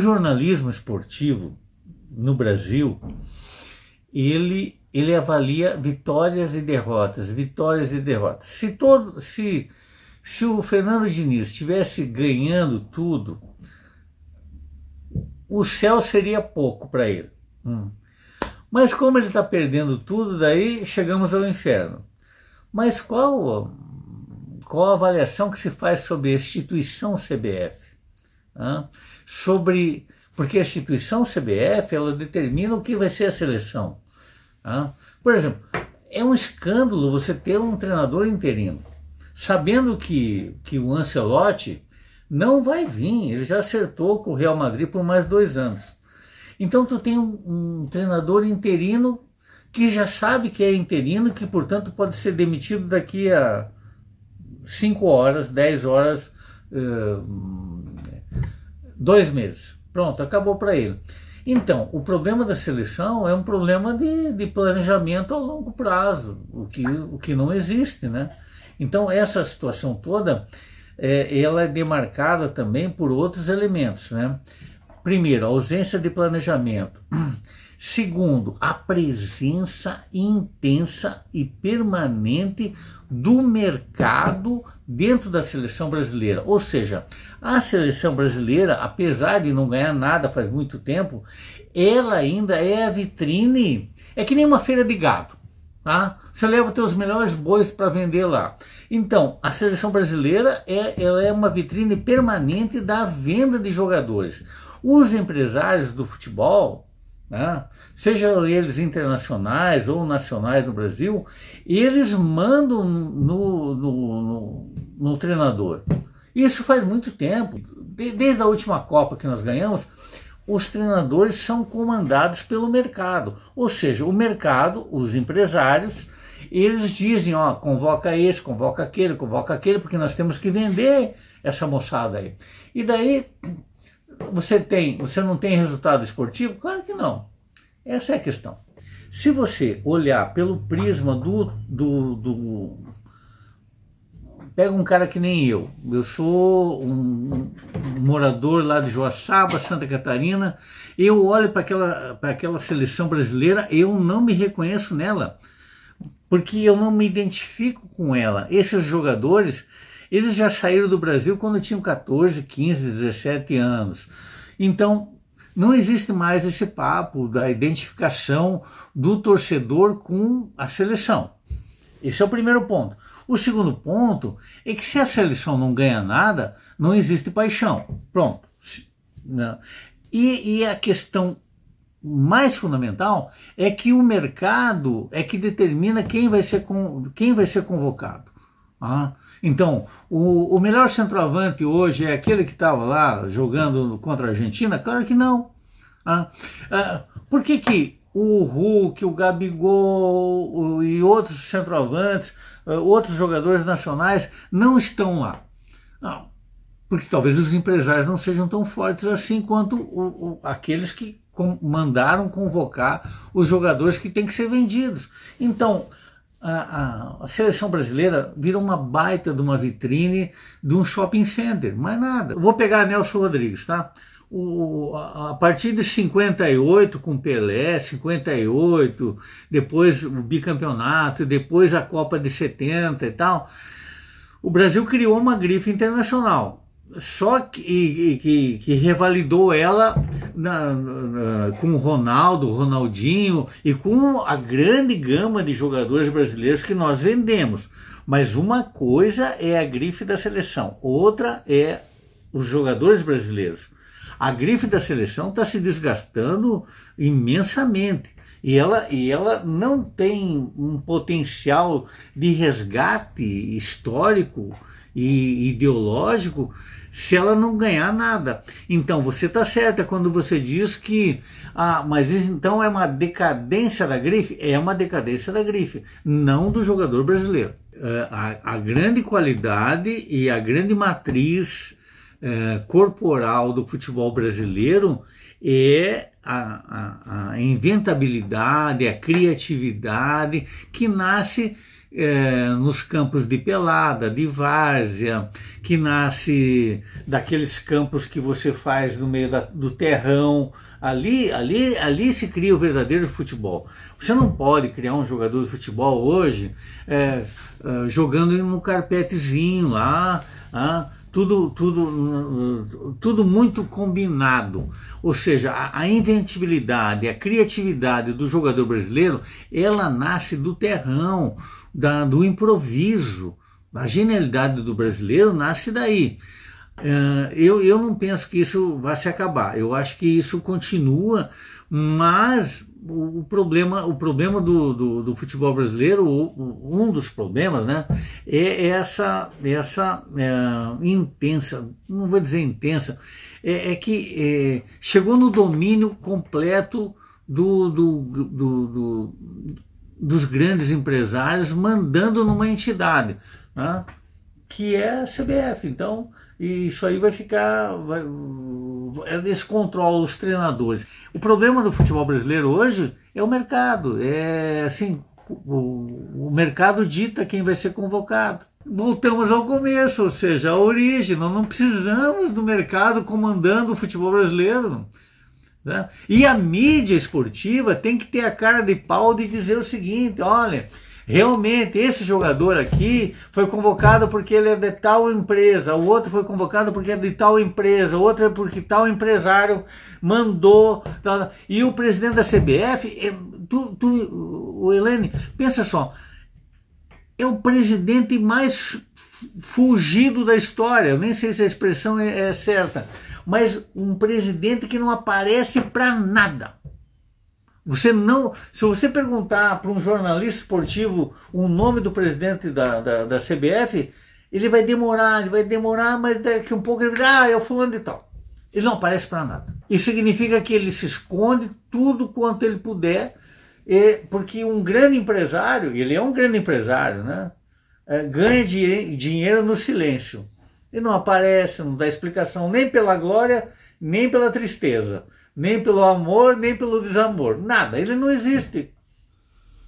o jornalismo esportivo no Brasil, ele, ele avalia vitórias e derrotas, vitórias e derrotas. Se, todo, se, se o Fernando Diniz estivesse ganhando tudo, o céu seria pouco para ele. Hum. Mas como ele está perdendo tudo, daí chegamos ao inferno. Mas qual, qual a avaliação que se faz sobre a instituição CBF? né? sobre porque a instituição CBF ela determina o que vai ser a seleção. Né? Por exemplo, é um escândalo você ter um treinador interino, sabendo que, que o Ancelotti não vai vir, ele já acertou com o Real Madrid por mais dois anos. Então tu tem um, um treinador interino que já sabe que é interino, que portanto pode ser demitido daqui a 5 horas, 10 horas, eh, dois meses. Pronto, acabou para ele. Então, o problema da seleção é um problema de, de planejamento a longo prazo, o que, o que não existe, né? Então, essa situação toda, é, ela é demarcada também por outros elementos, né? Primeiro, ausência de planejamento. Segundo, a presença intensa e permanente do mercado dentro da seleção brasileira. Ou seja, a seleção brasileira, apesar de não ganhar nada faz muito tempo, ela ainda é a vitrine. É que nem uma feira de gado. Tá? Você leva os seus melhores bois para vender lá. Então, a seleção brasileira é, ela é uma vitrine permanente da venda de jogadores. Os empresários do futebol né? sejam eles internacionais ou nacionais no Brasil, eles mandam no, no, no, no treinador. Isso faz muito tempo. desde a última Copa que nós ganhamos, os treinadores são comandados pelo mercado. Ou seja, o mercado, os empresários, eles dizem, ó, convoca esse, convoca aquele, convoca aquele, porque nós temos que vender essa moçada aí. E daí você tem, você não tem resultado esportivo? Claro que não. Essa é a questão. Se você olhar pelo prisma do, do, do pega um cara que nem eu. Eu sou um, um morador lá de Joaçaba, Santa Catarina. Eu olho para aquela, para aquela seleção brasileira, eu não me reconheço nela, porque eu não me identifico com ela. Esses jogadores, eles já saíram do Brasil quando tinham 14, 15, 17 anos. Então, não existe mais esse papo da identificação do torcedor com a seleção. Esse é o primeiro ponto. O segundo ponto é que se a seleção não ganha nada, não existe paixão. Pronto. Né? E, e a questão mais fundamental é que o mercado é que determina quem vai ser, quem vai ser convocado. Ah, então, o, o melhor centroavante hoje é aquele que estava lá jogando contra a Argentina? Claro que não. Ah, ah, por que, que o Hulk, o Gabigol o, e outros centroavantes, ah, outros jogadores nacionais não estão lá? Não, porque talvez os empresários não sejam tão fortes assim quanto o, o, aqueles que com, mandaram convocar os jogadores que têm que ser vendidos. Então, a, a, a, seleção brasileira vira uma baita de uma vitrine de um shopping center, mais nada. vou pegar Nelson Rodrigues, tá? O, a, a, partir de 58 com Pelé, 58, depois o bicampeonato, depois a Copa de 70 e tal, o Brasil criou uma grife internacional só que, e, que, que, revalidou ela na, na, com o Ronaldo, Ronaldinho e com a grande gama de jogadores brasileiros que nós vendemos. Mas uma coisa é a grife da seleção, outra é os jogadores brasileiros. A grife da seleção está se desgastando imensamente e ela, e ela não tem um potencial de resgate histórico e ideológico se ela não ganhar nada. Então você está certa quando você diz que, ah, mas então é uma decadência da grife? É uma decadência da grife, não do jogador brasileiro. Eh, a, a grande qualidade e a grande matriz eh, corporal do futebol brasileiro é a, a, a inventabilidade, a criatividade que nasce é, nos campos de pelada, de várzea, que nasce daqueles campos que você faz no meio da, do terrão. Ali, ali, ali se cria o verdadeiro futebol. Você não pode criar um jogador de futebol hoje é, é, jogando no carpetezinho lá, ah, tudo, tudo, tudo muito combinado. Ou seja, a, a inventividade, a criatividade do jogador brasileiro, ela nasce do terrão da, do improviso. A genialidade do brasileiro nasce daí. É, eu, eu não penso que isso vai se acabar. Eu acho que isso continua, mas o problema, o problema do, do, do futebol brasileiro, um dos problemas, né, é essa, essa é, intensa, não vou dizer intensa, é, é que é, chegou no domínio completo do, do, do, do dos grandes empresários mandando numa entidade, né? que é a CBF. Então, isso aí vai ficar. Vai, é eles os treinadores. O problema do futebol brasileiro hoje é o mercado. É assim, o, o mercado dita quem vai ser convocado. Voltamos ao começo, ou seja, a origem. Nós não precisamos do mercado comandando o futebol brasileiro. Né? E a mídia esportiva tem que ter a cara de pau de dizer o seguinte: olha, realmente esse jogador aqui foi convocado porque ele é de tal empresa, o outro foi convocado porque é de tal empresa, o outro é porque tal empresário mandou. Tal, e o presidente da CBF, é, tu, tu, o Helene, pensa só, é o presidente mais fugido da história, eu nem sei se a expressão é, é certa mas um presidente que não aparece para nada. Você não, se você perguntar para um jornalista esportivo o nome do presidente da, da, da CBF, ele vai demorar, ele vai demorar, mas daqui um pouco ele vai ah, é o fulano de tal. Ele não aparece para nada. Isso significa que ele se esconde tudo quanto ele puder, porque um grande empresário, ele é um grande empresário, né? É, ganha dinheiro no silêncio. E não aparece, não dá explicação nem pela glória, nem pela tristeza, nem pelo amor, nem pelo desamor. Nada, ele não existe.